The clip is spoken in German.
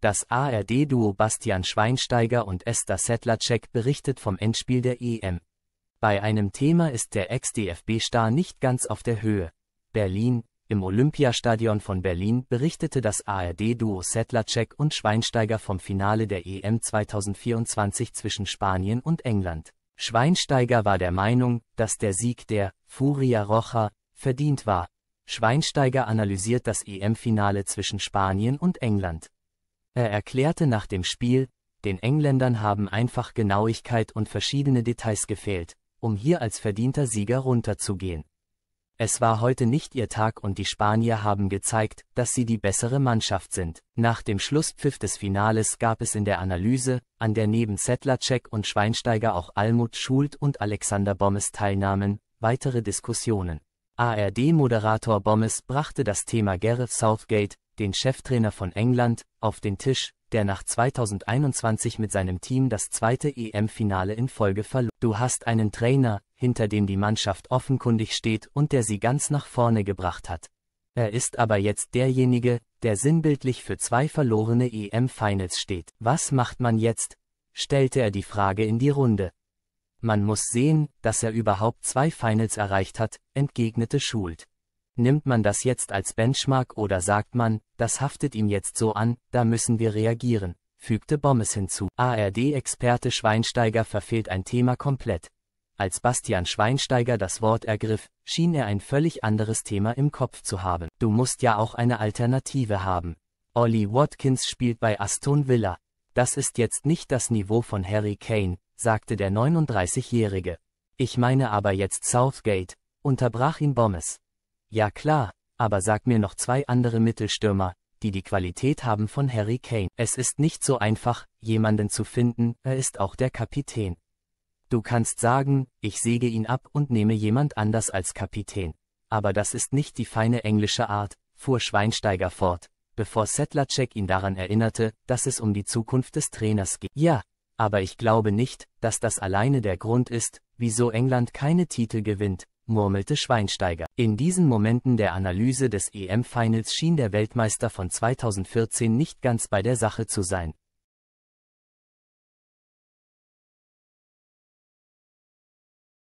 Das ARD-Duo Bastian Schweinsteiger und Esther Sedlacek berichtet vom Endspiel der EM. Bei einem Thema ist der Ex-DFB-Star nicht ganz auf der Höhe. Berlin, im Olympiastadion von Berlin berichtete das ARD-Duo Sedlacek und Schweinsteiger vom Finale der EM 2024 zwischen Spanien und England. Schweinsteiger war der Meinung, dass der Sieg der Furia Rocha verdient war. Schweinsteiger analysiert das EM-Finale zwischen Spanien und England. Er erklärte nach dem Spiel, den Engländern haben einfach Genauigkeit und verschiedene Details gefehlt, um hier als verdienter Sieger runterzugehen. Es war heute nicht ihr Tag und die Spanier haben gezeigt, dass sie die bessere Mannschaft sind. Nach dem Schlusspfiff des Finales gab es in der Analyse, an der neben Sedlacek und Schweinsteiger auch Almut Schult und Alexander Bommes teilnahmen, weitere Diskussionen. ARD-Moderator Bommes brachte das Thema Gareth Southgate, den Cheftrainer von England, auf den Tisch, der nach 2021 mit seinem Team das zweite EM-Finale in Folge verlor. Du hast einen Trainer, hinter dem die Mannschaft offenkundig steht und der sie ganz nach vorne gebracht hat. Er ist aber jetzt derjenige, der sinnbildlich für zwei verlorene EM-Finals steht. Was macht man jetzt? stellte er die Frage in die Runde. Man muss sehen, dass er überhaupt zwei Finals erreicht hat, entgegnete Schult. Nimmt man das jetzt als Benchmark oder sagt man, das haftet ihm jetzt so an, da müssen wir reagieren, fügte Bommes hinzu. ARD-Experte Schweinsteiger verfehlt ein Thema komplett. Als Bastian Schweinsteiger das Wort ergriff, schien er ein völlig anderes Thema im Kopf zu haben. Du musst ja auch eine Alternative haben. Ollie Watkins spielt bei Aston Villa. Das ist jetzt nicht das Niveau von Harry Kane, sagte der 39-Jährige. Ich meine aber jetzt Southgate, unterbrach ihn Bommes. Ja klar, aber sag mir noch zwei andere Mittelstürmer, die die Qualität haben von Harry Kane. Es ist nicht so einfach, jemanden zu finden, er ist auch der Kapitän. Du kannst sagen, ich säge ihn ab und nehme jemand anders als Kapitän. Aber das ist nicht die feine englische Art, fuhr Schweinsteiger fort, bevor Settlercheck ihn daran erinnerte, dass es um die Zukunft des Trainers geht. Ja, aber ich glaube nicht, dass das alleine der Grund ist, wieso England keine Titel gewinnt, murmelte Schweinsteiger. In diesen Momenten der Analyse des EM-Finals schien der Weltmeister von 2014 nicht ganz bei der Sache zu sein.